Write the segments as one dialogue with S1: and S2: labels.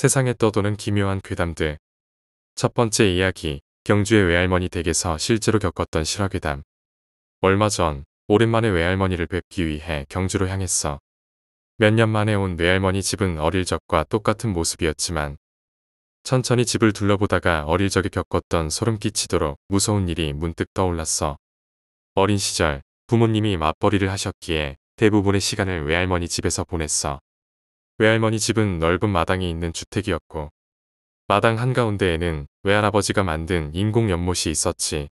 S1: 세상에 떠도는 기묘한 괴담들. 첫 번째 이야기, 경주의 외할머니 댁에서 실제로 겪었던 실화괴담. 얼마 전, 오랜만에 외할머니를 뵙기 위해 경주로 향했어. 몇 년 만에 온 외할머니 집은 어릴 적과 똑같은 모습이었지만, 천천히 집을 둘러보다가 어릴 적에 겪었던 소름 끼치도록 무서운 일이 문득 떠올랐어. 어린 시절, 부모님이 맞벌이를 하셨기에 대부분의 시간을 외할머니 집에서 보냈어. 외할머니 집은 넓은 마당이 있는 주택이었고 마당 한가운데에는 외할아버지가 만든 인공 연못이 있었지.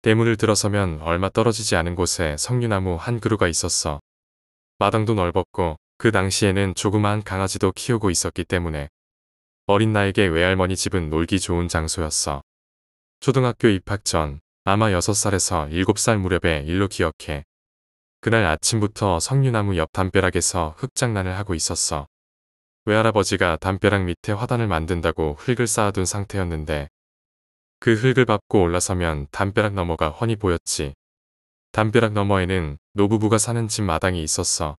S1: 대문을 들어서면 얼마 떨어지지 않은 곳에 석류나무 한 그루가 있었어. 마당도 넓었고 그 당시에는 조그마한 강아지도 키우고 있었기 때문에 어린 나에게 외할머니 집은 놀기 좋은 장소였어. 초등학교 입학 전 아마 6살에서 7살 무렵에 일로 기억해. 그날 아침부터 석류나무 옆 담벼락에서 흙장난을 하고 있었어. 외할아버지가 담벼락 밑에 화단을 만든다고 흙을 쌓아둔 상태였는데 그 흙을 밟고 올라서면 담벼락 너머가 훤히 보였지. 담벼락 너머에는 노부부가 사는 집 마당이 있었어.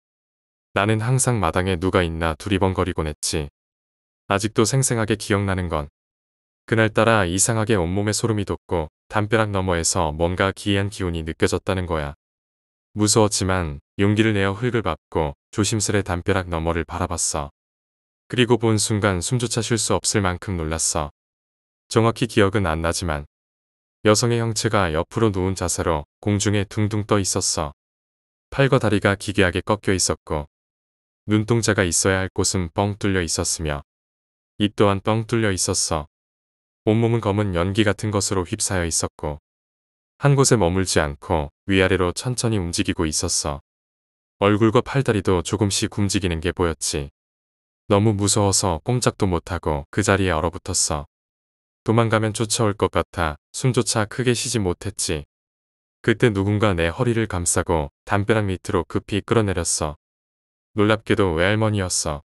S1: 나는 항상 마당에 누가 있나 두리번거리곤 했지. 아직도 생생하게 기억나는 건 그날따라 이상하게 온몸에 소름이 돋고 담벼락 너머에서 뭔가 기이한 기운이 느껴졌다는 거야. 무서웠지만 용기를 내어 흙을 밟고 조심스레 담벼락 너머를 바라봤어. 그리고 본 순간 숨조차 쉴 수 없을 만큼 놀랐어. 정확히 기억은 안 나지만 여성의 형체가 옆으로 누운 자세로 공중에 둥둥 떠 있었어. 팔과 다리가 기괴하게 꺾여 있었고 눈동자가 있어야 할 곳은 뻥 뚫려 있었으며 입 또한 뻥 뚫려 있었어. 온몸은 검은 연기 같은 것으로 휩싸여 있었고 한 곳에 머물지 않고 위아래로 천천히 움직이고 있었어. 얼굴과 팔다리도 조금씩 움직이는 게 보였지. 너무 무서워서 꼼짝도 못하고 그 자리에 얼어붙었어. 도망가면 쫓아올 것 같아 숨조차 크게 쉬지 못했지. 그때 누군가 내 허리를 감싸고 담벼락 밑으로 급히 끌어내렸어. 놀랍게도 외할머니였어.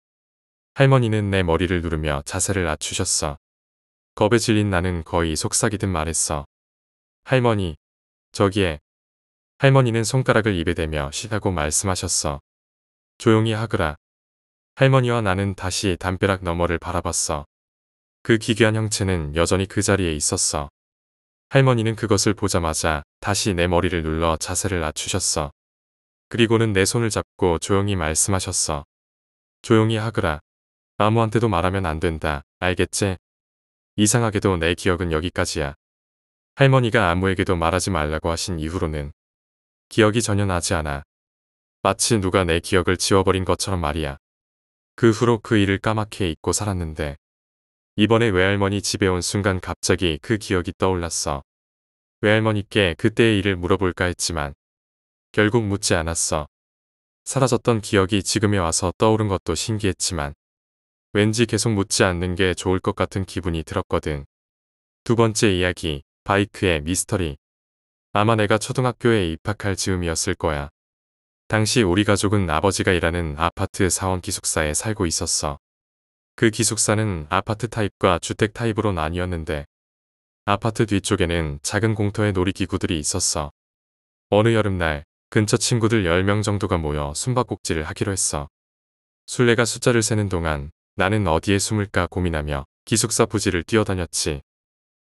S1: 할머니는 내 머리를 누르며 자세를 낮추셨어. 겁에 질린 나는 거의 속삭이듯 말했어. 할머니, 저기에. 할머니는 손가락을 입에 대며 쉬라고 말씀하셨어. 조용히 하거라. 할머니와 나는 다시 담벼락 너머를 바라봤어. 그 기괴한 형체는 여전히 그 자리에 있었어. 할머니는 그것을 보자마자 다시 내 머리를 눌러 자세를 낮추셨어. 그리고는 내 손을 잡고 조용히 말씀하셨어. 조용히 하거라. 아무한테도 말하면 안 된다. 알겠지? 이상하게도 내 기억은 여기까지야. 할머니가 아무에게도 말하지 말라고 하신 이후로는 기억이 전혀 나지 않아 마치 누가 내 기억을 지워버린 것처럼 말이야. 그 후로 그 일을 까맣게 잊고 살았는데 이번에 외할머니 집에 온 순간 갑자기 그 기억이 떠올랐어. 외할머니께 그때의 일을 물어볼까 했지만 결국 묻지 않았어. 사라졌던 기억이 지금에 와서 떠오른 것도 신기했지만 왠지 계속 묻지 않는 게 좋을 것 같은 기분이 들었거든. 두 번째 이야기 바이크의 미스터리. 아마 내가 초등학교에 입학할 즈음이었을 거야. 당시 우리 가족은 아버지가 일하는 아파트 사원 기숙사에 살고 있었어. 그 기숙사는 아파트 타입과 주택 타입으로 나뉘었는데 아파트 뒤쪽에는 작은 공터의 놀이기구들이 있었어. 어느 여름날 근처 친구들 10명 정도가 모여 숨바꼭질을 하기로 했어. 술래가 숫자를 세는 동안 나는 어디에 숨을까 고민하며 기숙사 부지를 뛰어다녔지.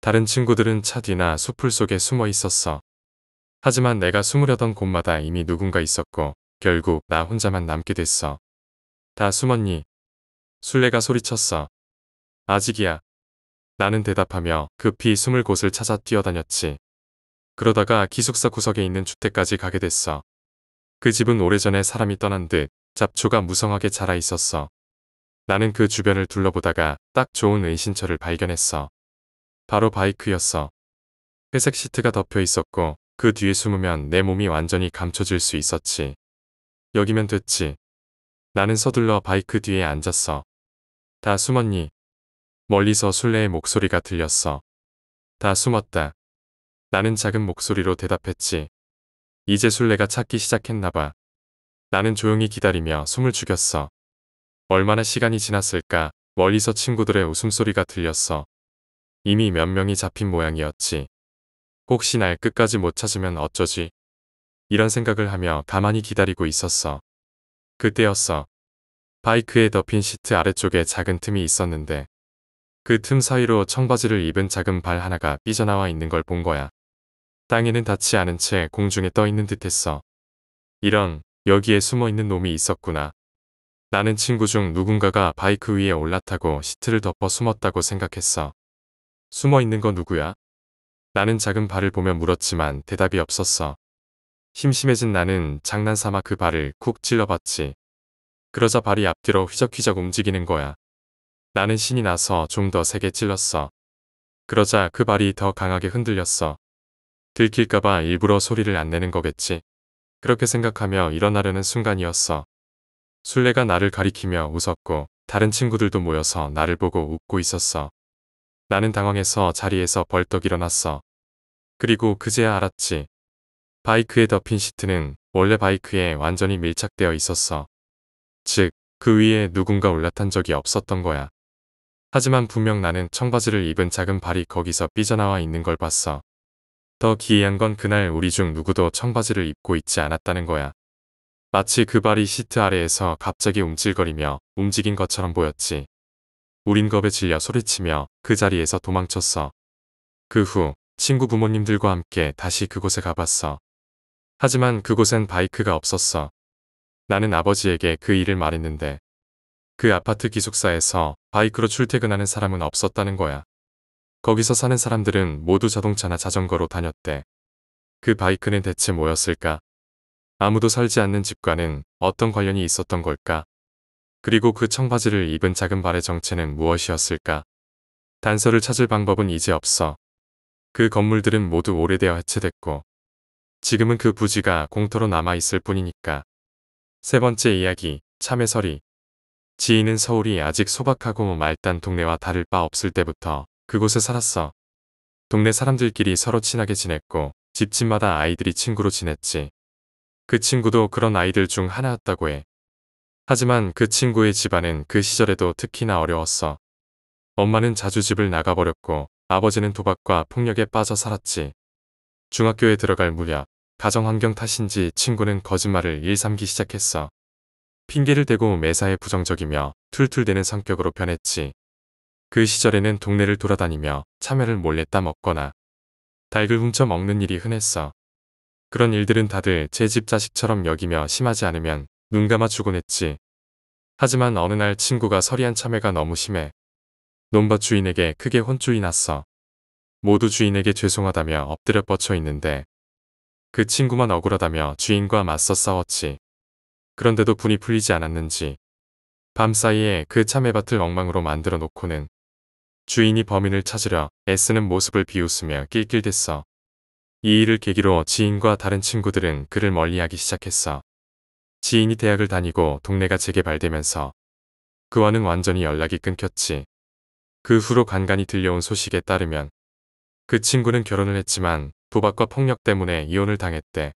S1: 다른 친구들은 차 뒤나 수풀 속에 숨어 있었어. 하지만 내가 숨으려던 곳마다 이미 누군가 있었고 결국 나 혼자만 남게 됐어. 다 숨었니? 술래가 소리쳤어. 아직이야. 나는 대답하며 급히 숨을 곳을 찾아 뛰어다녔지. 그러다가 기숙사 구석에 있는 주택까지 가게 됐어. 그 집은 오래전에 사람이 떠난 듯 잡초가 무성하게 자라 있었어. 나는 그 주변을 둘러보다가 딱 좋은 은신처를 발견했어. 바로 바이크였어. 회색 시트가 덮여 있었고 그 뒤에 숨으면 내 몸이 완전히 감춰질 수 있었지. 여기면 됐지. 나는 서둘러 바이크 뒤에 앉았어. 다 숨었니? 멀리서 술래의 목소리가 들렸어. 다 숨었다. 나는 작은 목소리로 대답했지. 이제 술래가 찾기 시작했나봐. 나는 조용히 기다리며 숨을 죽였어. 얼마나 시간이 지났을까 멀리서 친구들의 웃음소리가 들렸어. 이미 몇 명이 잡힌 모양이었지. 혹시 날 끝까지 못 찾으면 어쩌지? 이런 생각을 하며 가만히 기다리고 있었어. 그때였어. 바이크에 덮인 시트 아래쪽에 작은 틈이 있었는데 그 틈 사이로 청바지를 입은 작은 발 하나가 삐져나와 있는 걸 본 거야. 땅에는 닿지 않은 채 공중에 떠 있는 듯 했어. 이런, 여기에 숨어 있는 놈이 있었구나. 나는 친구 중 누군가가 바이크 위에 올라타고 시트를 덮어 숨었다고 생각했어. 숨어 있는 거 누구야? 나는 작은 발을 보며 물었지만 대답이 없었어. 심심해진 나는 장난삼아 그 발을 쿡 찔러봤지. 그러자 발이 앞뒤로 휘적휘적 움직이는 거야. 나는 신이 나서 좀 더 세게 찔렀어. 그러자 그 발이 더 강하게 흔들렸어. 들킬까봐 일부러 소리를 안 내는 거겠지. 그렇게 생각하며 일어나려는 순간이었어. 술래가 나를 가리키며 웃었고 다른 친구들도 모여서 나를 보고 웃고 있었어. 나는 당황해서 자리에서 벌떡 일어났어. 그리고 그제야 알았지. 바이크에 덮인 시트는 원래 바이크에 완전히 밀착되어 있었어. 즉, 그 위에 누군가 올라탄 적이 없었던 거야. 하지만 분명 나는 청바지를 입은 작은 발이 거기서 삐져나와 있는 걸 봤어. 더 기이한 건 그날 우리 중 누구도 청바지를 입고 있지 않았다는 거야. 마치 그 발이 시트 아래에서 갑자기 움찔거리며 움직인 것처럼 보였지. 우린 겁에 질려 소리치며 그 자리에서 도망쳤어. 그 후 친구 부모님들과 함께 다시 그곳에 가봤어. 하지만 그곳엔 바이크가 없었어. 나는 아버지에게 그 일을 말했는데 그 아파트 기숙사에서 바이크로 출퇴근하는 사람은 없었다는 거야. 거기서 사는 사람들은 모두 자동차나 자전거로 다녔대. 그 바이크는 대체 뭐였을까? 아무도 살지 않는 집과는 어떤 관련이 있었던 걸까? 그리고 그 청바지를 입은 작은 발의 정체는 무엇이었을까? 단서를 찾을 방법은 이제 없어. 그 건물들은 모두 오래되어 해체됐고 지금은 그 부지가 공터로 남아있을 뿐이니까. 세 번째 이야기, 참외설이. 지인은 서울이 아직 소박하고 말단 동네와 다를 바 없을 때부터 그곳에 살았어. 동네 사람들끼리 서로 친하게 지냈고 집집마다 아이들이 친구로 지냈지. 그 친구도 그런 아이들 중 하나였다고 해. 하지만 그 친구의 집안은 그 시절에도 특히나 어려웠어. 엄마는 자주 집을 나가버렸고 아버지는 도박과 폭력에 빠져 살았지. 중학교에 들어갈 무렵 가정환경 탓인지 친구는 거짓말을 일삼기 시작했어. 핑계를 대고 매사에 부정적이며 툴툴대는 성격으로 변했지. 그 시절에는 동네를 돌아다니며 참외를 몰래 따먹거나 닭을 훔쳐 먹는 일이 흔했어. 그런 일들은 다들 제 집 자식처럼 여기며 심하지 않으면 눈 감아 주곤 했지. 하지만 어느 날 친구가 서리한 참회가 너무 심해 논밭 주인에게 크게 혼쭐이 났어. 모두 주인에게 죄송하다며 엎드려 뻗쳐 있는데 그 친구만 억울하다며 주인과 맞서 싸웠지. 그런데도 분이 풀리지 않았는지 밤사이에 그 참외밭을 엉망으로 만들어 놓고는 주인이 범인을 찾으려 애쓰는 모습을 비웃으며 낄낄댔어. 이 일을 계기로 지인과 다른 친구들은 그를 멀리하기 시작했어. 지인이 대학을 다니고 동네가 재개발되면서 그와는 완전히 연락이 끊겼지. 그 후로 간간히 들려온 소식에 따르면 그 친구는 결혼을 했지만 도박과 폭력 때문에 이혼을 당했대.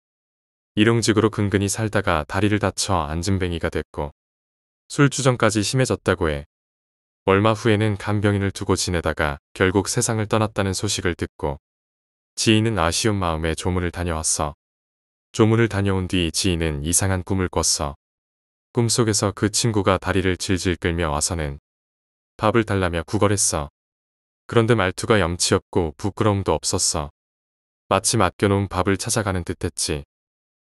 S1: 일용직으로 근근히 살다가 다리를 다쳐 앉은뱅이가 됐고 술주정까지 심해졌다고 해. 얼마 후에는 간병인을 두고 지내다가 결국 세상을 떠났다는 소식을 듣고 지인은 아쉬운 마음에 조문을 다녀왔어. 조문을 다녀온 뒤 지인은 이상한 꿈을 꿨어. 꿈속에서 그 친구가 다리를 질질 끌며 와서는 밥을 달라며 구걸했어. 그런데 말투가 염치없고 부끄러움도 없었어. 마치 맡겨놓은 밥을 찾아가는 듯했지.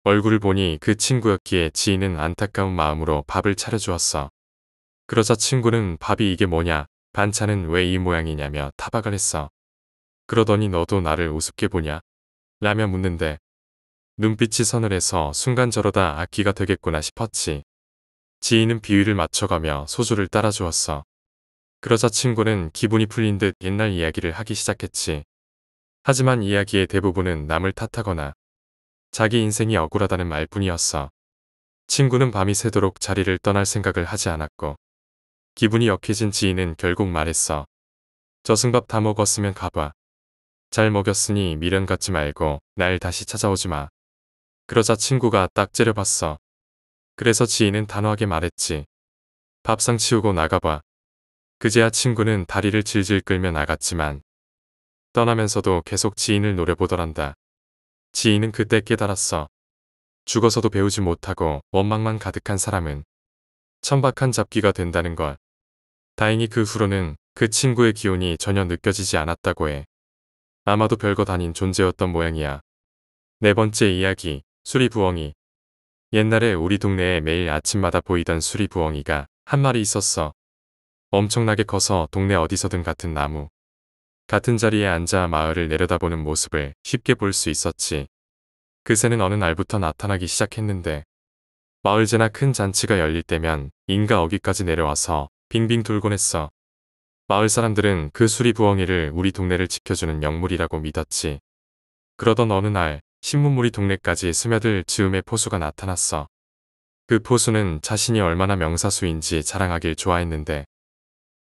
S1: 얼굴을 보니 그 친구였기에 지인은 안타까운 마음으로 밥을 차려주었어. 그러자 친구는 밥이 이게 뭐냐, 반찬은 왜 이 모양이냐며 타박을 했어. 그러더니 너도 나를 우습게 보냐? 라며 묻는데 눈빛이 서늘해서 순간 저러다 악기가 아, 되겠구나 싶었지. 지인은 비위를 맞춰가며 소주를 따라주었어. 그러자 친구는 기분이 풀린 듯 옛날 이야기를 하기 시작했지. 하지만 이야기의 대부분은 남을 탓하거나 자기 인생이 억울하다는 말뿐이었어. 친구는 밤이 새도록 자리를 떠날 생각을 하지 않았고 기분이 역해진 지인은 결국 말했어. 저승밥 다 먹었으면 가봐. 잘 먹였으니 미련 갖지 말고 날 다시 찾아오지 마. 그러자 친구가 딱 째려봤어. 그래서 지인은 단호하게 말했지. 밥상 치우고 나가봐. 그제야 친구는 다리를 질질 끌며 나갔지만 떠나면서도 계속 지인을 노려보더란다. 지인은 그때 깨달았어. 죽어서도 배우지 못하고 원망만 가득한 사람은 천박한 잡기가 된다는 걸. 다행히 그 후로는 그 친구의 기운이 전혀 느껴지지 않았다고 해. 아마도 별거다닌 존재였던 모양이야. 네 번째 이야기. 수리부엉이 옛날에 우리 동네에 매일 아침마다 보이던 수리부엉이가 한 마리 있었어. 엄청나게 커서 동네 어디서든 같은 나무. 같은 자리에 앉아 마을을 내려다보는 모습을 쉽게 볼 수 있었지. 그새는 어느 날부터 나타나기 시작했는데 마을제나 큰 잔치가 열릴 때면 인가 어기까지 내려와서 빙빙 돌곤 했어. 마을 사람들은 그 수리부엉이를 우리 동네를 지켜주는 영물이라고 믿었지. 그러던 어느 날 신문물이 동네까지 스며들 즈음의 포수가 나타났어. 그 포수는 자신이 얼마나 명사수인지 자랑하길 좋아했는데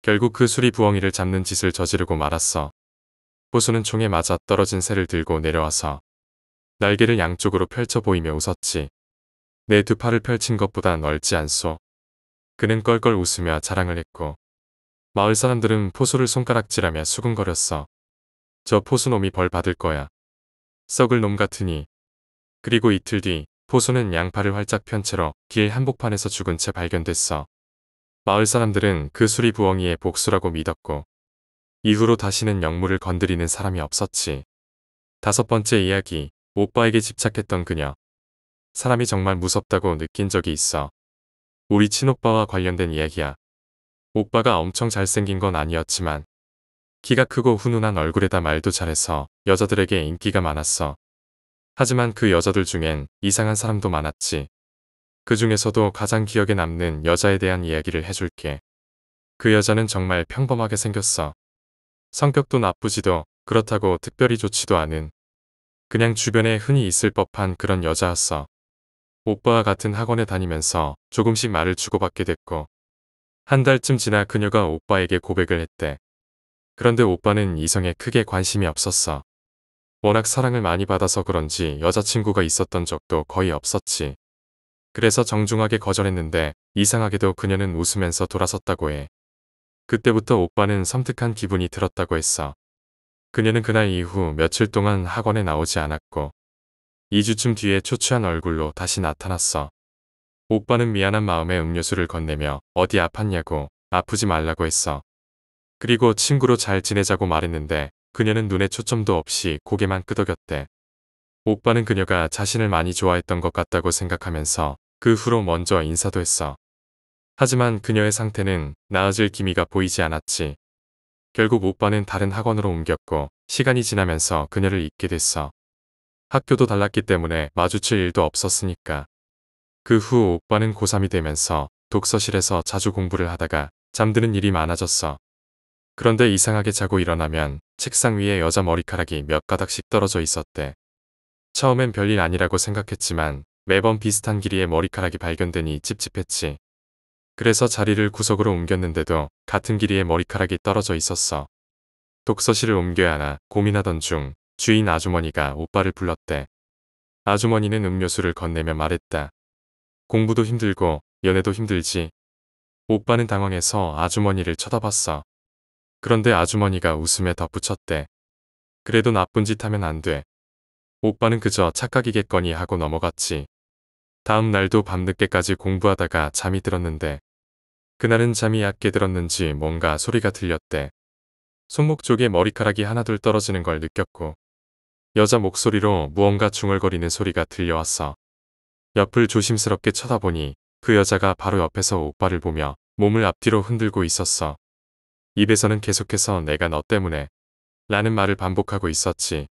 S1: 결국 그 수리 부엉이를 잡는 짓을 저지르고 말았어. 포수는 총에 맞아 떨어진 새를 들고 내려와서 날개를 양쪽으로 펼쳐 보이며 웃었지. 내 두 팔을 펼친 것보단 넓지 않소. 그는 껄껄 웃으며 자랑을 했고 마을 사람들은 포수를 손가락질하며 수근거렸어. 저 포수놈이 벌 받을 거야. 썩을 놈 같으니. 그리고 이틀 뒤 포수는 양팔을 활짝 편 채로 길 한복판에서 죽은 채 발견됐어. 마을 사람들은 그 수리 부엉이의 복수라고 믿었고 이후로 다시는 영물을 건드리는 사람이 없었지. 다섯 번째 이야기, 오빠에게 집착했던 그녀. 사람이 정말 무섭다고 느낀 적이 있어. 우리 친오빠와 관련된 이야기야. 오빠가 엄청 잘생긴 건 아니었지만 키가 크고 훈훈한 얼굴에다 말도 잘해서 여자들에게 인기가 많았어. 하지만 그 여자들 중엔 이상한 사람도 많았지. 그 중에서도 가장 기억에 남는 여자에 대한 이야기를 해줄게. 그 여자는 정말 평범하게 생겼어. 성격도 나쁘지도 그렇다고 특별히 좋지도 않은 그냥 주변에 흔히 있을 법한 그런 여자였어. 오빠와 같은 학원에 다니면서 조금씩 말을 주고받게 됐고 한 달쯤 지나 그녀가 오빠에게 고백을 했대. 그런데 오빠는 이성에 크게 관심이 없었어. 워낙 사랑을 많이 받아서 그런지 여자친구가 있었던 적도 거의 없었지. 그래서 정중하게 거절했는데 이상하게도 그녀는 웃으면서 돌아섰다고 해. 그때부터 오빠는 섬뜩한 기분이 들었다고 했어. 그녀는 그날 이후 며칠 동안 학원에 나오지 않았고 2주쯤 뒤에 초췌한 얼굴로 다시 나타났어. 오빠는 미안한 마음에 음료수를 건네며 어디 아팠냐고 아프지 말라고 했어. 그리고 친구로 잘 지내자고 말했는데 그녀는 눈에 초점도 없이 고개만 끄덕였대. 오빠는 그녀가 자신을 많이 좋아했던 것 같다고 생각하면서 그 후로 먼저 인사도 했어. 하지만 그녀의 상태는 나아질 기미가 보이지 않았지. 결국 오빠는 다른 학원으로 옮겼고 시간이 지나면서 그녀를 잊게 됐어. 학교도 달랐기 때문에 마주칠 일도 없었으니까. 그 후 오빠는 고3이 되면서 독서실에서 자주 공부를 하다가 잠드는 일이 많아졌어. 그런데 이상하게 자고 일어나면 책상 위에 여자 머리카락이 몇 가닥씩 떨어져 있었대. 처음엔 별일 아니라고 생각했지만 매번 비슷한 길이의 머리카락이 발견되니 찝찝했지. 그래서 자리를 구석으로 옮겼는데도 같은 길이의 머리카락이 떨어져 있었어. 독서실을 옮겨야 하나 고민하던 중 주인 아주머니가 오빠를 불렀대. 아주머니는 음료수를 건네며 말했다. 공부도 힘들고 연애도 힘들지. 오빠는 당황해서 아주머니를 쳐다봤어. 그런데 아주머니가 웃음에 덧붙였대. 그래도 나쁜 짓 하면 안 돼. 오빠는 그저 착각이겠거니 하고 넘어갔지. 다음 날도 밤늦게까지 공부하다가 잠이 들었는데 그날은 잠이 얕게 들었는지 뭔가 소리가 들렸대. 손목 쪽에 머리카락이 하나둘 떨어지는 걸 느꼈고 여자 목소리로 무언가 중얼거리는 소리가 들려왔어. 옆을 조심스럽게 쳐다보니 그 여자가 바로 옆에서 오빠를 보며 몸을 앞뒤로 흔들고 있었어. 입에서는 계속해서 내가 너 때문에 라는 말을 반복하고 있었지.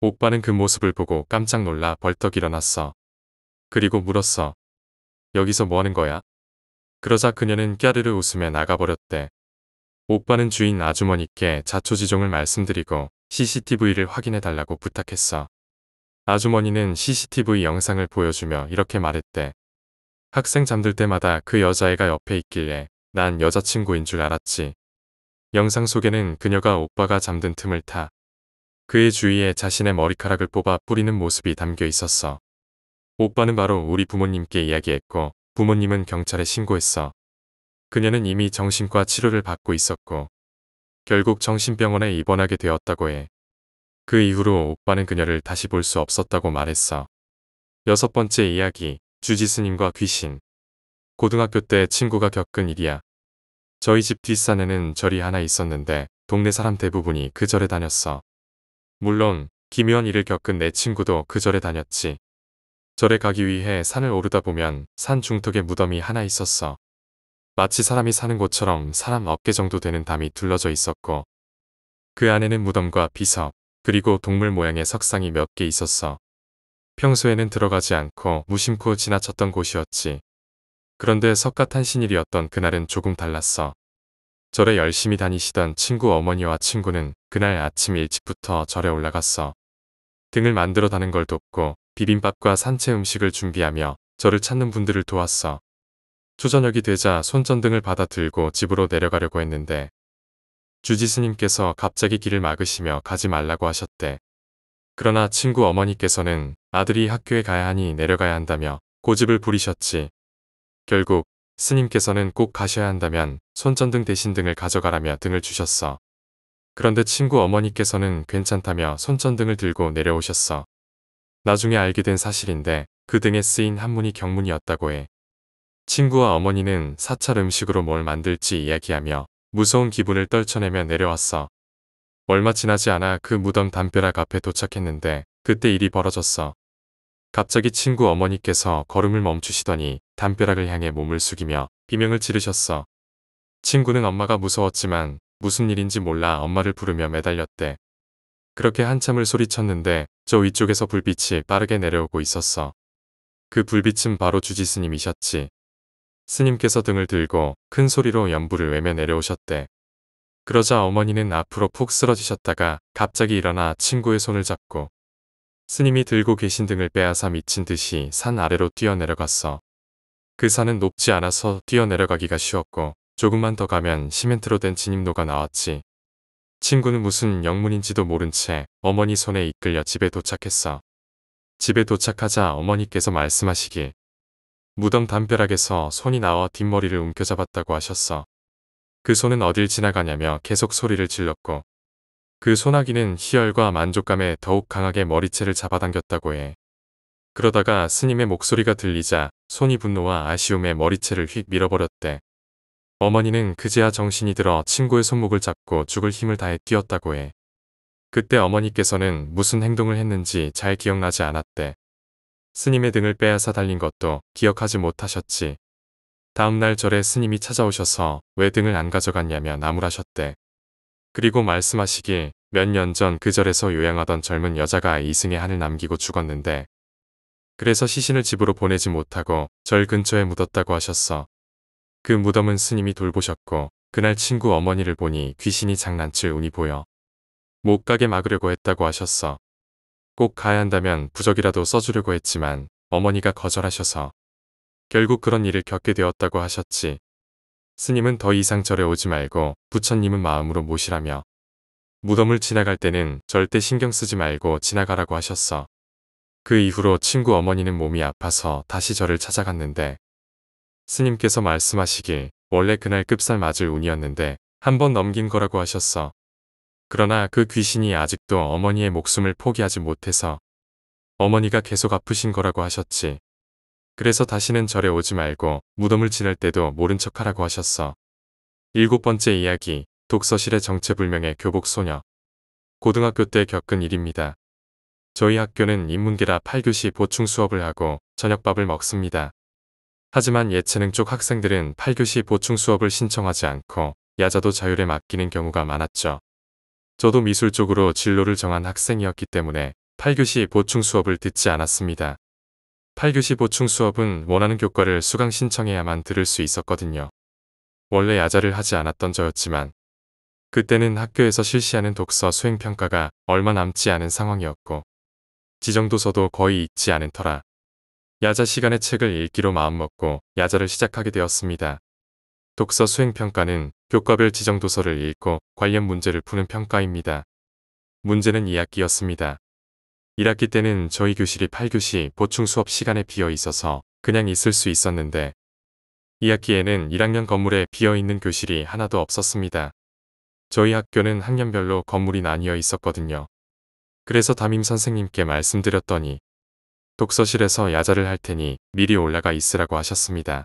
S1: 오빠는 그 모습을 보고 깜짝 놀라 벌떡 일어났어. 그리고 물었어. 여기서 뭐하는 거야? 그러자 그녀는 꺄르르 웃으며 나가버렸대. 오빠는 주인 아주머니께 자초지종을 말씀드리고 CCTV를 확인해달라고 부탁했어. 아주머니는 CCTV 영상을 보여주며 이렇게 말했대. 학생 잠들 때마다 그 여자애가 옆에 있길래 난 여자친구인 줄 알았지. 영상 속에는 그녀가 오빠가 잠든 틈을 타 그의 주위에 자신의 머리카락을 뽑아 뿌리는 모습이 담겨 있었어. 오빠는 바로 우리 부모님께 이야기했고 부모님은 경찰에 신고했어. 그녀는 이미 정신과 치료를 받고 있었고 결국 정신병원에 입원하게 되었다고 해. 그 이후로 오빠는 그녀를 다시 볼 수 없었다고 말했어. 여섯 번째 이야기, 주지스님과 귀신. 고등학교 때 친구가 겪은 일이야. 저희 집 뒷산에는 절이 하나 있었는데 동네 사람 대부분이 그 절에 다녔어. 물론 기묘한 일을 겪은 내 친구도 그 절에 다녔지. 절에 가기 위해 산을 오르다 보면 산 중턱에 무덤이 하나 있었어. 마치 사람이 사는 곳처럼 사람 어깨 정도 되는 담이 둘러져 있었고 그 안에는 무덤과 비석 그리고 동물 모양의 석상이 몇 개 있었어. 평소에는 들어가지 않고 무심코 지나쳤던 곳이었지. 그런데 석가탄신일이었던 그날은 조금 달랐어. 절에 열심히 다니시던 친구 어머니와 친구는 그날 아침 일찍부터 절에 올라갔어. 등을 만들어 다는 걸 돕고 비빔밥과 산채 음식을 준비하며 저를 찾는 분들을 도왔어. 초저녁이 되자 손전등을 받아 들고 집으로 내려가려고 했는데 주지스님께서 갑자기 길을 막으시며 가지 말라고 하셨대. 그러나 친구 어머니께서는 아들이 학교에 가야 하니 내려가야 한다며 고집을 부리셨지. 결국 스님께서는 꼭 가셔야 한다면 손전등 대신 등을 가져가라며 등을 주셨어. 그런데 친구 어머니께서는 괜찮다며 손전등을 들고 내려오셨어. 나중에 알게 된 사실인데 그 등에 쓰인 한문이 경문이었다고 해. 친구와 어머니는 사찰 음식으로 뭘 만들지 이야기하며 무서운 기분을 떨쳐내며 내려왔어. 얼마 지나지 않아 그 무덤 담벼락 앞에 도착했는데 그때 일이 벌어졌어. 갑자기 친구 어머니께서 걸음을 멈추시더니 담벼락을 향해 몸을 숙이며 비명을 지르셨어. 친구는 엄마가 무서웠지만 무슨 일인지 몰라 엄마를 부르며 매달렸대. 그렇게 한참을 소리쳤는데 저 위쪽에서 불빛이 빠르게 내려오고 있었어. 그 불빛은 바로 주지 스님이셨지. 스님께서 등을 들고 큰 소리로 연부를 외며 내려오셨대. 그러자 어머니는 앞으로 푹 쓰러지셨다가 갑자기 일어나 친구의 손을 잡고 스님이 들고 계신 등을 빼앗아 미친 듯이 산 아래로 뛰어내려갔어. 그 산은 높지 않아서 뛰어내려가기가 쉬웠고 조금만 더 가면 시멘트로 된 진입로가 나왔지. 친구는 무슨 영문인지도 모른 채 어머니 손에 이끌려 집에 도착했어. 집에 도착하자 어머니께서 말씀하시길 무덤 담벼락에서 손이 나와 뒷머리를 움켜잡았다고 하셨어. 그 손은 어딜 지나가냐며 계속 소리를 질렀고 그 소나기는 희열과 만족감에 더욱 강하게 머리채를 잡아당겼다고 해. 그러다가 스님의 목소리가 들리자 손이 분노와 아쉬움에 머리채를 휙 밀어버렸대. 어머니는 그제야 정신이 들어 친구의 손목을 잡고 죽을 힘을 다해 뛰었다고 해. 그때 어머니께서는 무슨 행동을 했는지 잘 기억나지 않았대. 스님의 등을 빼앗아 달린 것도 기억하지 못하셨지. 다음날 절에 스님이 찾아오셔서 왜 등을 안 가져갔냐며 나무라셨대. 그리고 말씀하시길 몇 년 전 그 절에서 요양하던 젊은 여자가 이승의 한을 남기고 죽었는데 그래서 시신을 집으로 보내지 못하고 절 근처에 묻었다고 하셨어. 그 무덤은 스님이 돌보셨고 그날 친구 어머니를 보니 귀신이 장난칠 운이 보여. 못 가게 막으려고 했다고 하셨어. 꼭 가야 한다면 부적이라도 써주려고 했지만 어머니가 거절하셔서 결국 그런 일을 겪게 되었다고 하셨지. 스님은 더 이상 절에 오지 말고 부처님은 마음으로 모시라며 무덤을 지나갈 때는 절대 신경 쓰지 말고 지나가라고 하셨어. 그 이후로 친구 어머니는 몸이 아파서 다시 저를 찾아갔는데 스님께서 말씀하시길 원래 그날 급살 맞을 운이었는데 한 번 넘긴 거라고 하셨어. 그러나 그 귀신이 아직도 어머니의 목숨을 포기하지 못해서 어머니가 계속 아프신 거라고 하셨지. 그래서 다시는 절에 오지 말고 무덤을 지날 때도 모른 척하라고 하셨어. 일곱 번째 이야기 독서실의 정체불명의 교복 소녀 고등학교 때 겪은 일입니다. 저희 학교는 인문계라 8교시 보충 수업을 하고 저녁밥을 먹습니다. 하지만 예체능 쪽 학생들은 8교시 보충 수업을 신청하지 않고 야자도 자율에 맡기는 경우가 많았죠. 저도 미술 쪽으로 진로를 정한 학생이었기 때문에 8교시 보충 수업을 듣지 않았습니다. 8교시 보충 수업은 원하는 교과를 수강 신청해야만 들을 수 있었거든요. 원래 야자를 하지 않았던 저였지만 그때는 학교에서 실시하는 독서 수행평가가 얼마 남지 않은 상황이었고 지정도서도 거의 읽지 않은 터라 야자 시간에 책을 읽기로 마음먹고 야자를 시작하게 되었습니다. 독서 수행평가는 교과별 지정도서를 읽고 관련 문제를 푸는 평가입니다. 문제는 2학기였습니다. 1학기 때는 저희 교실이 8교시 보충 수업 시간에 비어 있어서 그냥 있을 수 있었는데 2학기에는 1학년 건물에 비어 있는 교실이 하나도 없었습니다. 저희 학교는 학년별로 건물이 나뉘어 있었거든요. 그래서 담임 선생님께 말씀드렸더니 독서실에서 야자를 할 테니 미리 올라가 있으라고 하셨습니다.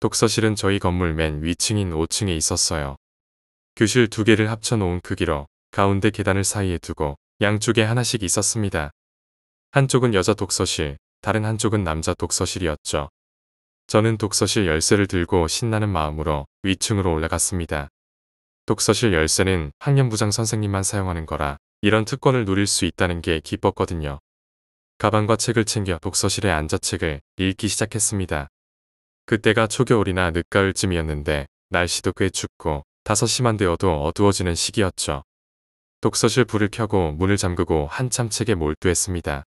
S1: 독서실은 저희 건물 맨 위층인 5층에 있었어요. 교실 두 개를 합쳐놓은 크기로 그 가운데 계단을 사이에 두고 양쪽에 하나씩 있었습니다. 한쪽은 여자 독서실, 다른 한쪽은 남자 독서실이었죠. 저는 독서실 열쇠를 들고 신나는 마음으로 위층으로 올라갔습니다. 독서실 열쇠는 학년부장 선생님만 사용하는 거라 이런 특권을 누릴 수 있다는 게 기뻤거든요. 가방과 책을 챙겨 독서실에 앉아 책을 읽기 시작했습니다. 그때가 초겨울이나 늦가을쯤이었는데 날씨도 꽤 춥고 5시만 되어도 어두워지는 시기였죠. 독서실 불을 켜고 문을 잠그고 한참 책에 몰두했습니다.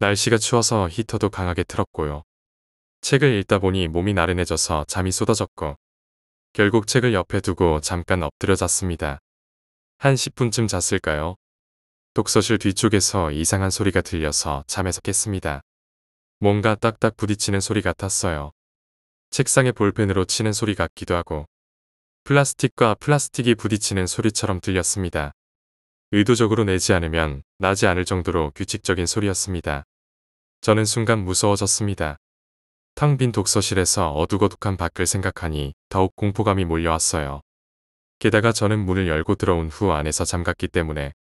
S1: 날씨가 추워서 히터도 강하게 틀었고요. 책을 읽다 보니 몸이 나른해져서 잠이 쏟아졌고 결국 책을 옆에 두고 잠깐 엎드려 잤습니다. 한 10분쯤 잤을까요? 독서실 뒤쪽에서 이상한 소리가 들려서 잠에서 깼습니다. 뭔가 딱딱 부딪히는 소리 같았어요. 책상에 볼펜으로 치는 소리 같기도 하고 플라스틱과 플라스틱이 부딪히는 소리처럼 들렸습니다. 의도적으로 내지 않으면 나지 않을 정도로 규칙적인 소리였습니다. 저는 순간 무서워졌습니다. 텅 빈 독서실에서 어둑어둑한 밖을 생각하니 더욱 공포감이 몰려왔어요. 게다가 저는 문을 열고 들어온 후 안에서 잠갔기 때문에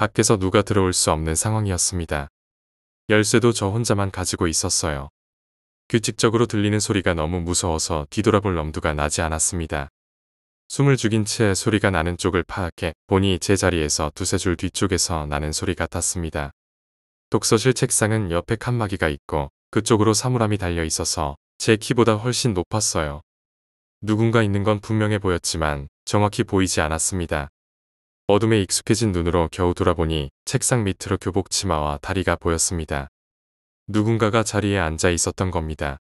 S1: 밖에서 누가 들어올 수 없는 상황이었습니다. 열쇠도 저 혼자만 가지고 있었어요. 규칙적으로 들리는 소리가 너무 무서워서 뒤돌아볼 엄두가 나지 않았습니다. 숨을 죽인 채 소리가 나는 쪽을 파악해 보니 제 자리에서 두세 줄 뒤쪽에서 나는 소리 같았습니다. 독서실 책상은 옆에 칸막이가 있고 그쪽으로 사물함이 달려 있어서 제 키보다 훨씬 높았어요. 누군가 있는 건 분명해 보였지만 정확히 보이지 않았습니다. 어둠에 익숙해진 눈으로 겨우 돌아보니 책상 밑으로 교복 치마와 다리가 보였습니다. 누군가가 자리에 앉아 있었던 겁니다.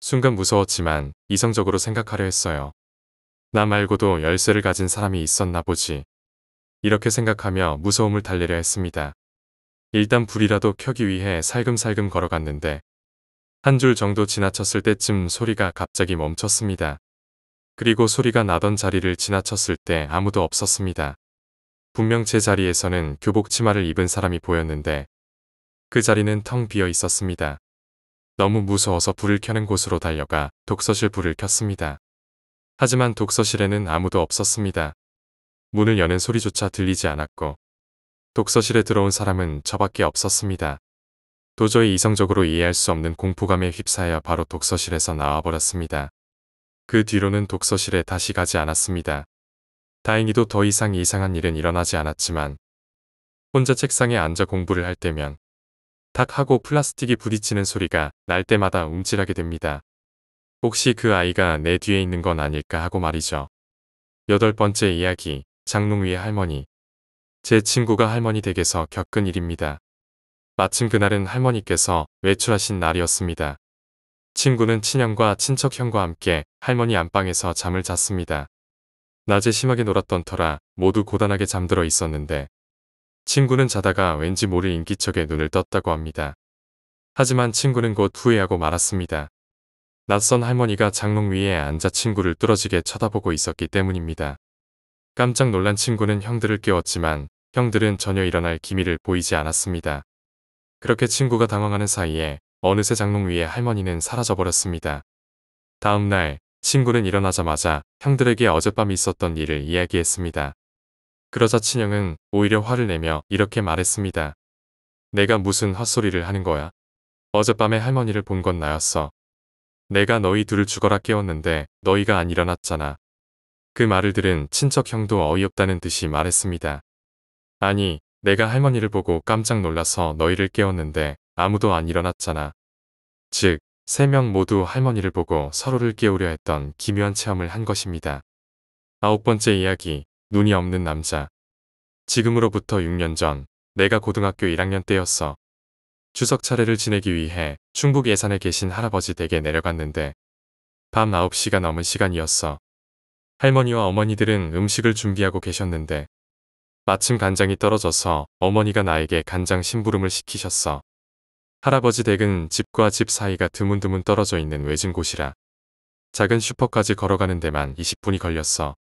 S1: 순간 무서웠지만 이성적으로 생각하려 했어요. 나 말고도 열쇠를 가진 사람이 있었나 보지. 이렇게 생각하며 무서움을 달래려 했습니다. 일단 불이라도 켜기 위해 살금살금 걸어갔는데 한 줄 정도 지나쳤을 때쯤 소리가 갑자기 멈췄습니다. 그리고 소리가 나던 자리를 지나쳤을 때 아무도 없었습니다. 분명 제 자리에서는 교복 치마를 입은 사람이 보였는데 그 자리는 텅 비어 있었습니다. 너무 무서워서 불을 켜는 곳으로 달려가 독서실 불을 켰습니다. 하지만 독서실에는 아무도 없었습니다. 문을 여는 소리조차 들리지 않았고 독서실에 들어온 사람은 저밖에 없었습니다. 도저히 이성적으로 이해할 수 없는 공포감에 휩싸여 바로 독서실에서 나와버렸습니다. 그 뒤로는 독서실에 다시 가지 않았습니다. 다행히도 더 이상 이상한 일은 일어나지 않았지만 혼자 책상에 앉아 공부를 할 때면 탁하고 플라스틱이 부딪히는 소리가 날 때마다 움찔하게 됩니다. 혹시 그 아이가 내 뒤에 있는 건 아닐까 하고 말이죠. 여덟 번째 이야기, 장롱 위의 할머니. 제 친구가 할머니 댁에서 겪은 일입니다. 마침 그날은 할머니께서 외출하신 날이었습니다. 친구는 친형과 친척형과 함께 할머니 안방에서 잠을 잤습니다. 낮에 심하게 놀았던 터라 모두 고단하게 잠들어 있었는데 친구는 자다가 왠지 모를 인기척에 눈을 떴다고 합니다. 하지만 친구는 곧 후회하고 말았습니다. 낯선 할머니가 장롱 위에 앉아 친구를 뚫어지게 쳐다보고 있었기 때문입니다. 깜짝 놀란 친구는 형들을 깨웠지만 형들은 전혀 일어날 기미를 보이지 않았습니다. 그렇게 친구가 당황하는 사이에 어느새 장롱 위에 할머니는 사라져버렸습니다. 다음날 친구는 일어나자마자 형들에게 어젯밤 있었던 일을 이야기했습니다. 그러자 친형은 오히려 화를 내며 이렇게 말했습니다. 내가 무슨 헛소리를 하는 거야? 어젯밤에 할머니를 본 건 나였어. 내가 너희 둘을 죽어라 깨웠는데 너희가 안 일어났잖아. 그 말을 들은 친척 형도 어이없다는 듯이 말했습니다. 아니, 내가 할머니를 보고 깜짝 놀라서 너희를 깨웠는데 아무도 안 일어났잖아. 즉, 세명 모두 할머니를 보고 서로를 깨우려 했던 기묘한 체험을 한 것입니다. 아홉 번째 이야기, 눈이 없는 남자. 지금으로부터 6년 전, 내가 고등학교 1학년 때였어. 추석 차례를 지내기 위해 충북 예산에 계신 할아버지 댁에 내려갔는데 밤 9시가 넘은 시간이었어. 할머니와 어머니들은 음식을 준비하고 계셨는데 마침 간장이 떨어져서 어머니가 나에게 간장 심부름을 시키셨어. 할아버지 댁은 집과 집 사이가 드문드문 떨어져 있는 외진 곳이라 작은 슈퍼까지 걸어가는 데만 20분이 걸렸어.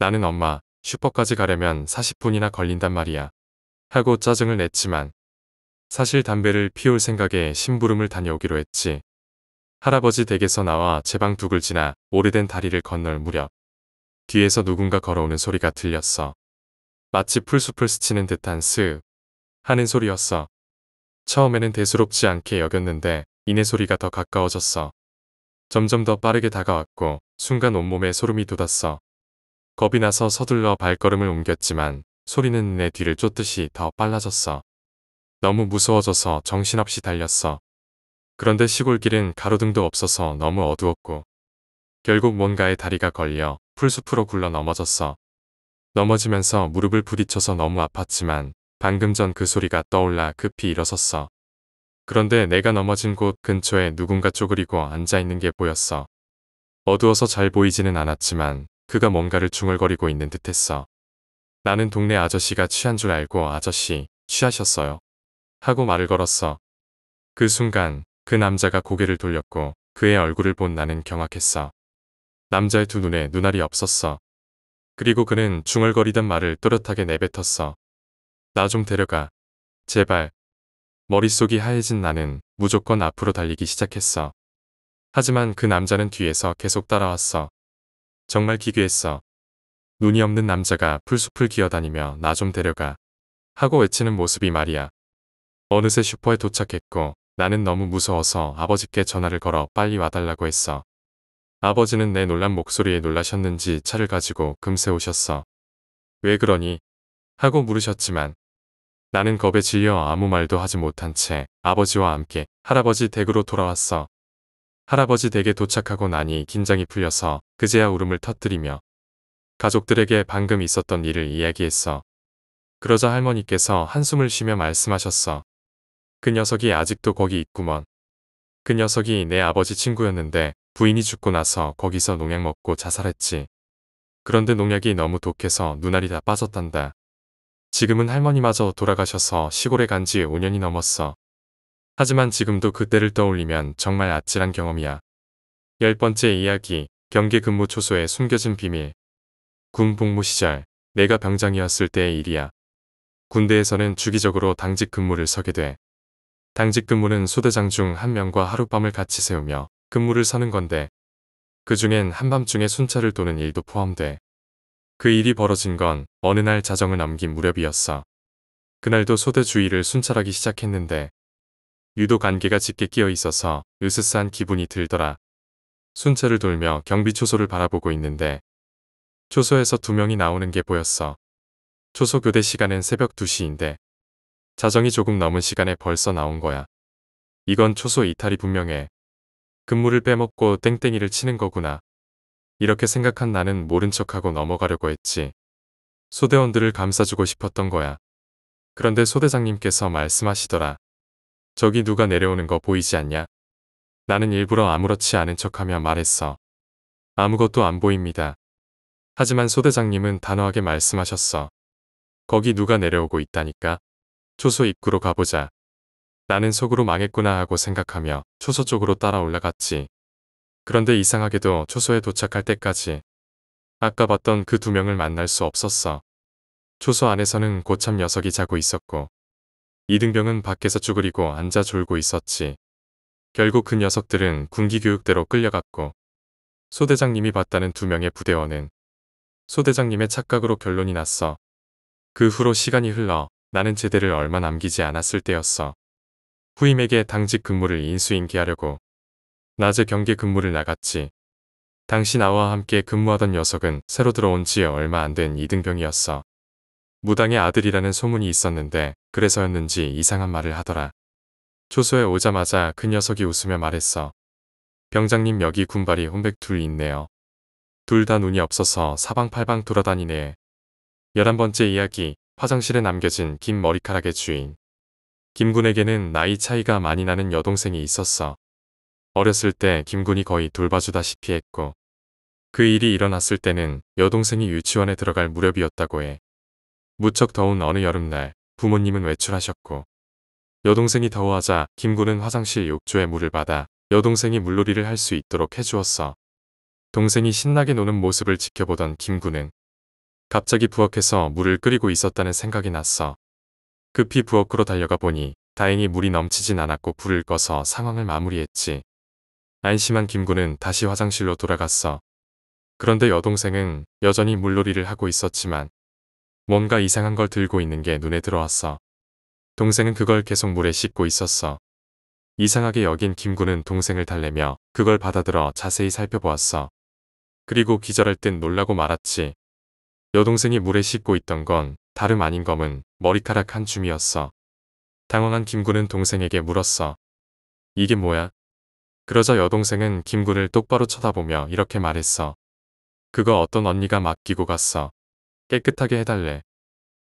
S1: 나는 엄마 슈퍼까지 가려면 40분이나 걸린단 말이야. 하고 짜증을 냈지만 사실 담배를 피울 생각에 심부름을 다녀오기로 했지. 할아버지 댁에서 나와 제방 둑을 지나 오래된 다리를 건널 무렵 뒤에서 누군가 걸어오는 소리가 들렸어. 마치 풀숲을 스치는 듯한 스 하는 소리였어. 처음에는 대수롭지 않게 여겼는데 이내 소리가 더 가까워졌어. 점점 더 빠르게 다가왔고 순간 온몸에 소름이 돋았어. 겁이 나서 서둘러 발걸음을 옮겼지만 소리는 내 뒤를 쫓듯이 더 빨라졌어. 너무 무서워져서 정신없이 달렸어. 그런데 시골길은 가로등도 없어서 너무 어두웠고 결국 뭔가에 다리가 걸려 풀숲으로 굴러 넘어졌어. 넘어지면서 무릎을 부딪혀서 너무 아팠지만 방금 전 그 소리가 떠올라 급히 일어섰어. 그런데 내가 넘어진 곳 근처에 누군가 쪼그리고 앉아있는 게 보였어. 어두워서 잘 보이지는 않았지만 그가 뭔가를 중얼거리고 있는 듯했어. 나는 동네 아저씨가 취한 줄 알고 아저씨 취하셨어요. 하고 말을 걸었어. 그 순간 그 남자가 고개를 돌렸고 그의 얼굴을 본 나는 경악했어. 남자의 두 눈에 눈알이 없었어. 그리고 그는 중얼거리던 말을 또렷하게 내뱉었어. 나좀 데려가. 제발. 머릿속이 하얘진 나는 무조건 앞으로 달리기 시작했어. 하지만 그 남자는 뒤에서 계속 따라왔어. 정말 기괴했어. 눈이 없는 남자가 풀숲을 기어다니며 나 좀 데려가. 하고 외치는 모습이 말이야. 어느새 슈퍼에 도착했고 나는 너무 무서워서 아버지께 전화를 걸어 빨리 와달라고 했어. 아버지는 내 놀란 목소리에 놀라셨는지 차를 가지고 금세 오셨어. 왜 그러니? 하고 물으셨지만 나는 겁에 질려 아무 말도 하지 못한 채 아버지와 함께 할아버지 댁으로 돌아왔어. 할아버지 댁에 도착하고 나니 긴장이 풀려서 그제야 울음을 터뜨리며 가족들에게 방금 있었던 일을 이야기했어. 그러자 할머니께서 한숨을 쉬며 말씀하셨어. 그 녀석이 아직도 거기 있구먼. 그 녀석이 내 아버지 친구였는데 부인이 죽고 나서 거기서 농약 먹고 자살했지. 그런데 농약이 너무 독해서 눈알이 다 빠졌단다. 지금은 할머니마저 돌아가셔서 시골에 간 지 5년이 넘었어. 하지만 지금도 그때를 떠올리면 정말 아찔한 경험이야. 열 번째 이야기, 경계 근무 초소에 숨겨진 비밀. 군 복무 시절, 내가 병장이었을 때의 일이야. 군대에서는 주기적으로 당직 근무를 서게 돼. 당직 근무는 소대장 중 한 명과 하룻밤을 같이 세우며 근무를 서는 건데, 그 중엔 한밤중에 순찰을 도는 일도 포함돼. 그 일이 벌어진 건 어느 날 자정을 남긴 무렵이었어. 그날도 소대 주위를 순찰하기 시작했는데 유독 안개가 짙게 끼어 있어서 으스스한 기분이 들더라. 순찰을 돌며 경비초소를 바라보고 있는데 초소에서 두 명이 나오는 게 보였어. 초소 교대 시간은 새벽 2시인데 자정이 조금 넘은 시간에 벌써 나온 거야. 이건 초소 이탈이 분명해. 근무를 빼먹고 땡땡이를 치는 거구나. 이렇게 생각한 나는 모른 척하고 넘어가려고 했지. 소대원들을 감싸주고 싶었던 거야. 그런데 소대장님께서 말씀하시더라. 저기 누가 내려오는 거 보이지 않냐? 나는 일부러 아무렇지 않은 척하며 말했어. 아무것도 안 보입니다. 하지만 소대장님은 단호하게 말씀하셨어. 거기 누가 내려오고 있다니까? 초소 입구로 가보자. 나는 속으로 망했구나 하고 생각하며 초소 쪽으로 따라 올라갔지. 그런데 이상하게도 초소에 도착할 때까지 아까 봤던 그 두 명을 만날 수 없었어. 초소 안에서는 고참 녀석이 자고 있었고 이등병은 밖에서 쭈그리고 앉아 졸고 있었지. 결국 그 녀석들은 군기교육대로 끌려갔고 소대장님이 봤다는 두 명의 부대원은 소대장님의 착각으로 결론이 났어. 그 후로 시간이 흘러 나는 제대를 얼마 남기지 않았을 때였어. 후임에게 당직 근무를 인수인계하려고 낮에 경계 근무를 나갔지. 당시 나와 함께 근무하던 녀석은 새로 들어온 지 얼마 안 된 이등병이었어. 무당의 아들이라는 소문이 있었는데 그래서였는지 이상한 말을 하더라. 초소에 오자마자 그 녀석이 웃으며 말했어. 병장님 여기 군발이 혼백 둘 있네요. 둘 다 눈이 없어서 사방팔방 돌아다니네. 열한 번째 이야기 화장실에 남겨진 긴 머리카락의 주인. 김군에게는 나이 차이가 많이 나는 여동생이 있었어. 어렸을 때 김군이 거의 돌봐주다시피 했고 그 일이 일어났을 때는 여동생이 유치원에 들어갈 무렵이었다고 해. 무척 더운 어느 여름날 부모님은 외출하셨고 여동생이 더워하자 김군은 화장실 욕조에 물을 받아 여동생이 물놀이를 할 수 있도록 해주었어. 동생이 신나게 노는 모습을 지켜보던 김군은 갑자기 부엌에서 물을 끓이고 있었다는 생각이 났어. 급히 부엌으로 달려가 보니 다행히 물이 넘치진 않았고 불을 꺼서 상황을 마무리했지. 안심한 김구는 다시 화장실로 돌아갔어. 그런데 여동생은 여전히 물놀이를 하고 있었지만 뭔가 이상한 걸 들고 있는 게 눈에 들어왔어. 동생은 그걸 계속 물에 씻고 있었어. 이상하게 여긴 김구는 동생을 달래며 그걸 받아들어 자세히 살펴보았어. 그리고 기절할 듯 놀라고 말았지. 여동생이 물에 씻고 있던 건 다름 아닌 검은 머리카락 한 줌이었어. 당황한 김구는 동생에게 물었어. 이게 뭐야? 그러자 여동생은 김구를 똑바로 쳐다보며 이렇게 말했어. 그거 어떤 언니가 맡기고 갔어. 깨끗하게 해달래.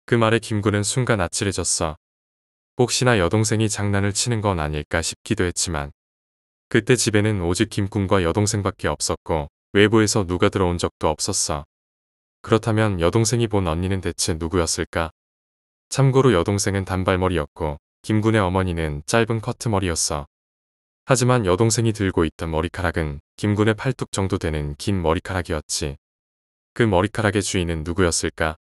S1: 그 말에 김구는 순간 아찔해졌어. 혹시나 여동생이 장난을 치는 건 아닐까 싶기도 했지만 그때 집에는 오직 김군과 여동생밖에 없었고 외부에서 누가 들어온 적도 없었어. 그렇다면 여동생이 본 언니는 대체 누구였을까? 참고로 여동생은 단발머리였고 김군의 어머니는 짧은 커트머리였어. 하지만 여동생이 들고 있던 머리카락은 김군의 팔뚝 정도 되는 긴 머리카락이었지. 그 머리카락의 주인은 누구였을까?